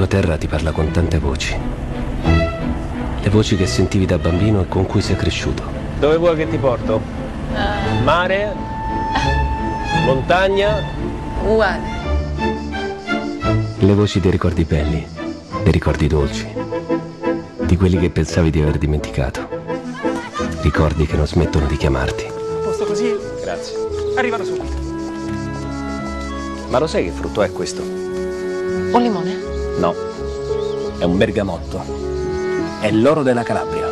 tua terra ti parla con tante voci. Le voci che sentivi da bambino e con cui sei cresciuto. Dove vuoi che ti porto? Uh. Mare? Montagna? Uguale. Le voci dei ricordi belli, dei ricordi dolci, di quelli che pensavi di aver dimenticato. Ricordi che non smettono di chiamarti. Posto così? Grazie. Arrivano subito. Ma lo sai che frutto è questo? Un limone. No, è un bergamotto. È l'oro della Calabria.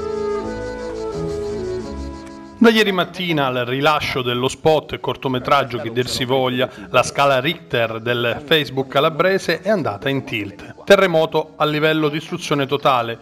Da ieri mattina al rilascio dello spot cortometraggio che dir si voglia, la scala Richter del Facebook calabrese è andata in tilt. Terremoto a livello di istruzione totale,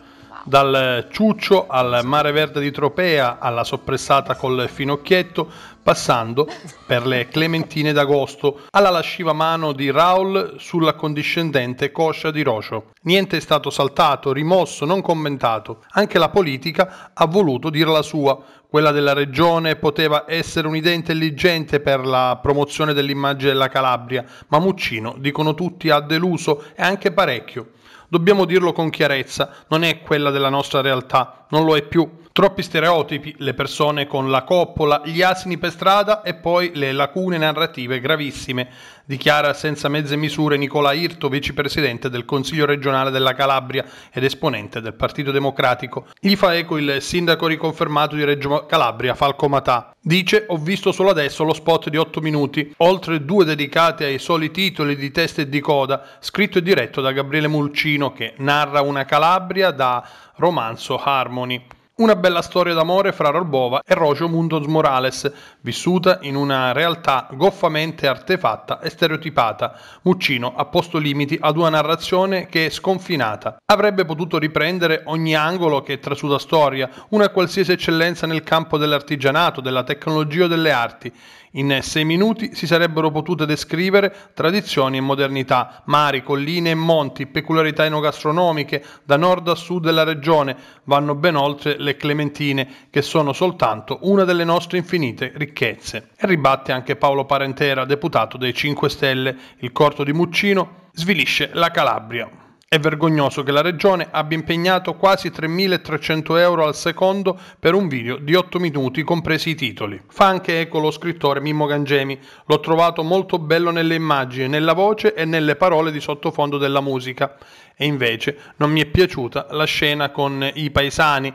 dal ciuccio al mare verde di Tropea alla soppressata col finocchietto, passando per le clementine d'agosto alla lasciva mano di Raul sulla condiscendente coscia di Rocio. Niente è stato saltato, rimosso, non commentato. Anche la politica ha voluto dire la sua. Quella della regione poteva essere un'idea intelligente per la promozione dell'immagine della Calabria, ma Muccino, dicono tutti, ha deluso e anche parecchio. Dobbiamo dirlo con chiarezza, non è quella della nostra realtà, non lo è più. Troppi stereotipi, le persone con la coppola, gli asini per strada e poi le lacune narrative gravissime, dichiara senza mezze misure Nicola Irto, vicepresidente del Consiglio regionale della Calabria ed esponente del Partito Democratico. Gli fa eco il sindaco riconfermato di Reggio Calabria, Falco Matà. Dice: Ho visto solo adesso lo spot di 8 minuti, oltre due dedicate ai soli titoli di testa e di coda, scritto e diretto da Gabriele Mulcino, che narra una Calabria da romanzo Harmony. Una bella storia d'amore fra Robova e Rocio Mundos Morales, vissuta in una realtà goffamente artefatta e stereotipata. Muccino ha posto limiti ad una narrazione che è sconfinata. Avrebbe potuto riprendere ogni angolo che trasuda storia, una qualsiasi eccellenza nel campo dell'artigianato, della tecnologia o delle arti. In sei minuti si sarebbero potute descrivere tradizioni e modernità, mari, colline e monti, peculiarità enogastronomiche da nord a sud della regione, vanno ben oltre le clementine, che sono soltanto una delle nostre infinite ricchezze. E ribatte anche Paolo Parentera, deputato dei 5 Stelle, il corto di Muccino svilisce la Calabria. È vergognoso che la Regione abbia impegnato quasi 3.300 euro al secondo per un video di 8 minuti, compresi i titoli. Fa anche eco lo scrittore Mimmo Gangemi. L'ho trovato molto bello nelle immagini, nella voce e nelle parole di sottofondo della musica. E invece non mi è piaciuta la scena con i paesani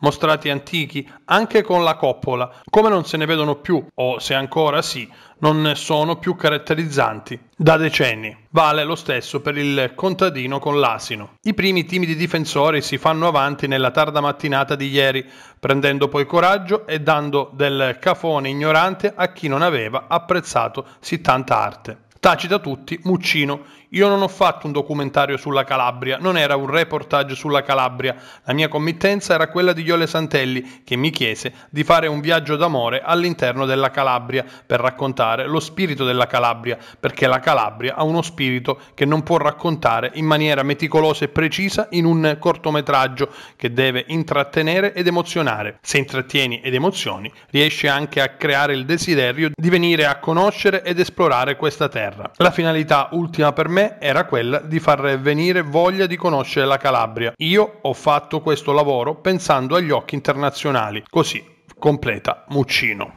mostrati antichi anche con la coppola, come non se ne vedono più, o se ancora sì, non ne sono più caratterizzanti da decenni. Vale lo stesso per il contadino con l'asino. I primi timidi difensori si fanno avanti nella tarda mattinata di ieri, prendendo poi coraggio e dando del cafone ignorante a chi non aveva apprezzato sì tanta arte. Tacita tutti, Muccino, io non ho fatto un documentario sulla Calabria, non era un reportage sulla Calabria. La mia committenza era quella di Iole Santelli, che mi chiese di fare un viaggio d'amore all'interno della Calabria per raccontare lo spirito della Calabria, perché la Calabria ha uno spirito che non può raccontare in maniera meticolosa e precisa in un cortometraggio che deve intrattenere ed emozionare. Se intrattieni ed emozioni, riesci anche a creare il desiderio di venire a conoscere ed esplorare questa terra. La finalità ultima per me me era quella di far venire voglia di conoscere la Calabria. Io ho fatto questo lavoro pensando agli occhi internazionali. Così completa Muccino.